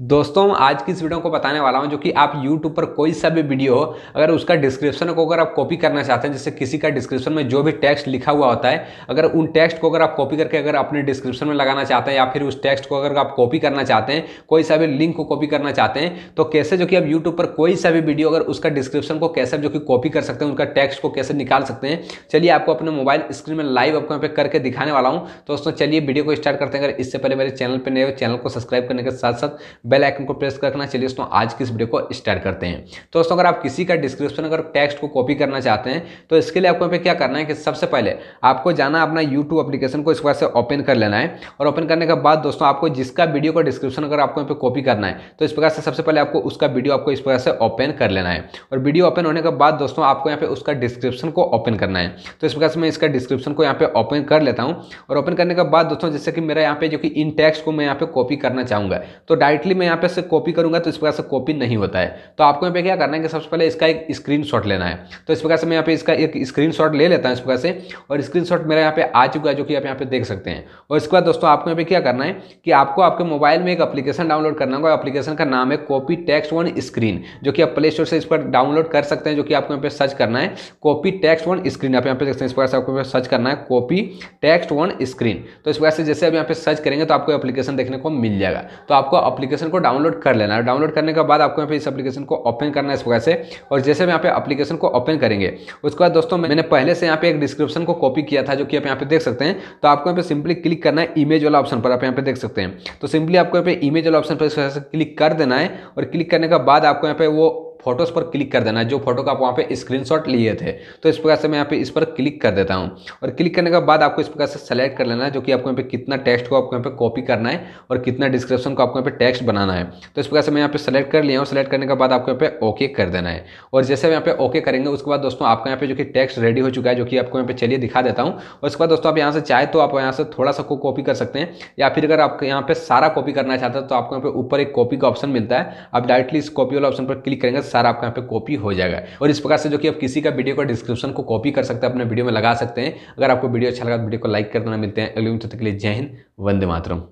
दोस्तों आज की इस वीडियो को बताने वाला हूं जो कि आप YouTube पर कोई सा भी वीडियो हो अगर उसका डिस्क्रिप्शन को अगर आप कॉपी करना चाहते हैं जैसे किसी का डिस्क्रिप्शन में जो भी टेक्स्ट लिखा हुआ होता है अगर उन टेक्स्ट को अगर आप कॉपी करके अगर अपने डिस्क्रिप्शन में लगाना चाहते हैं या फिर उस टेक्स्ट को अगर आप कॉपी करना चाहते हैं कोई सा भी लिंक को कॉपी करना चाहते हैं तो कैसे जो कि आप यूट्यूब पर कोई सा भी वीडियो अगर उसका डिस्क्रिप्शन को कैसे जो कि कॉपी कर सकते हैं उनका टेक्स्ट को कैसे निकाल सकते हैं चलिए आपको अपने मोबाइल स्क्रीन में लाइव आपको यहाँ पे करके दिखाने वाला हूँ दोस्तों चलिए वीडियो को स्टार्ट करते हैं अगर इससे पहले मेरे चैनल पर नए हो चैनल को सब्सक्राइब करने के साथ साथ बेल आइकन को प्रेस करना चलिए दोस्तों आज की इस वीडियो को स्टार्ट करते हैं तो दोस्तों अगर आप किसी का डिस्क्रिप्शन अगर टेक्स्ट को कॉपी करना चाहते हैं तो इसके लिए आपको यहाँ पे क्या करना है कि सबसे पहले आपको जाना अपना यूट्यूब अपलीकेशन को इस बार से ओपन कर लेना है और ओपन करने के बाद दोस्तों आपको जिसका वीडियो का डिस्क्रिप्शन अगर आपको यहाँ पे कॉपी करना है तो इस प्रकार से सबसे पहले आपको उसका वीडियो आपको इस प्रकार से ओपन कर लेना है और वीडियो ओपन होने के बाद दोस्तों आपको यहाँ पे उसका डिस्क्रिप्शन को ओपन करना है तो इस प्रकार से मैं इसका डिस्क्रिप्शन को यहाँ पे ओपन कर लेता हूँ और ओपन करने के बाद दोस्तों जैसे कि मेरा यहाँ पे जो कि इन टैक्स को मैं यहाँ पे कॉपी करना चाहूँगा तो डायरेक्टली कि मैं यहाँ पे से कॉपी करूँगा तो इस प्रकार से कॉपी नहीं होता है तो आपको यहाँ पे क्या करना है कि सबसे पहले इसका एक स्क्रीन लेना है तो इस प्रकार से मैं यहाँ पे इसका एक स्क्रीन ले लेता हूँ इस प्रकार से और स्क्रीन मेरा यहाँ पे आ चुका है जो कि आप यहाँ पे देख सकते हैं और इसके बाद दोस्तों आपको यहाँ पे क्या करना है कि आपको आपके मोबाइल में एक अपलीकेशन डाउनलोड करना होगा अपलीकेशन का नाम है कॉपी टेक्स्ट वन स्क्रीन जो कि आप प्ले स्टोर से इस पर डाउनलोड कर सकते हैं जो कि आपको यहाँ पे सर्च करना है कॉपी टेक्स्ट वन स्क्रीन आप यहाँ पे देख सकते हैं इस प्रकार से आपको सर्च करना है कॉपी टेक्स्ट वन स्क्रीन तो इस प्रकार से जैसे आप यहाँ पे सर्च करेंगे तो आपको एप्लीकेशन देखने को मिल जाएगा तो आपको अपलीकेशन एप्लीकेशन को डाउनलोड कर लेना है डाउनलोड करने के बाद आपको यहाँ पे इस एप्लीकेशन को ओपन करना है इस वजह से और जैसे हम यहाँ पे एप्लीकेशन को ओपन करेंगे उसके बाद दोस्तों मैंने पहले से यहाँ पे एक डिस्क्रिप्शन को कॉपी किया था जो कि आप यहाँ पे देख सकते हैं तो आपको यहाँ पे सिंपली क्लिक करना है इमेज वाला ऑप्शन पर आप यहाँ पे देख सकते हैं तो सिंपली आपको यहाँ पे इमेज वाला ऑप्शन पर इस वजह से क्लिक कर देना है और क्लिक करने के बाद आपको यहाँ पे वो फोटोज़ पर क्लिक कर देना है जो फोटो का आप वहाँ पे स्क्रीनशॉट लिए थे तो इस प्रकार से मैं यहाँ पे इस पर क्लिक कर देता हूँ और क्लिक करने के बाद आपको इस प्रकार से सेलेक्ट कर लेना है जो कि आपको यहाँ पे कितना टेक्स्ट को आपको यहाँ पे कॉपी करना है और कितना डिस्क्रिप्शन को आपको यहाँ पे टेक्स्ट बनाना है तो इस प्रकार से मैं यहाँ पे सेलेक्ट कर लिया हूँ सेलेक्ट करने के बाद आपको यहाँ पे ओके कर देना है और जैसे यहाँ पे ओके करेंगे उसके बाद दोस्तों आपका यहाँ पे जो कि टेक्स्ट रेडी हो चुका है जो कि आपको यहाँ पे चलिए दिखा देता हूँ और उसके बाद दोस्तों आप यहाँ से चाहे तो आप यहाँ से थोड़ा सा को कॉपी कर सकते हैं या फिर अगर आपके यहाँ पे सारा कॉपी करना चाहते हैं तो आपको यहाँ पे ऊपर एक कॉपी का ऑप्शन मिलता है आप डायरेक्टली इस कॉपी वाला ऑप्शन पर क्लिक करेंगे सारा आपका यहाँ पे कॉपी हो जाएगा और इस प्रकार से जो कि आप किसी का वीडियो का डिस्क्रिप्शन को कॉपी कर सकते हैं अपने वीडियो में लगा सकते हैं अगर आपको वीडियो अच्छा लगा तो वीडियो को लाइक कर देना मिलते हैं अगले वीडियो तक के लिए जय हिंद वंदे मातरम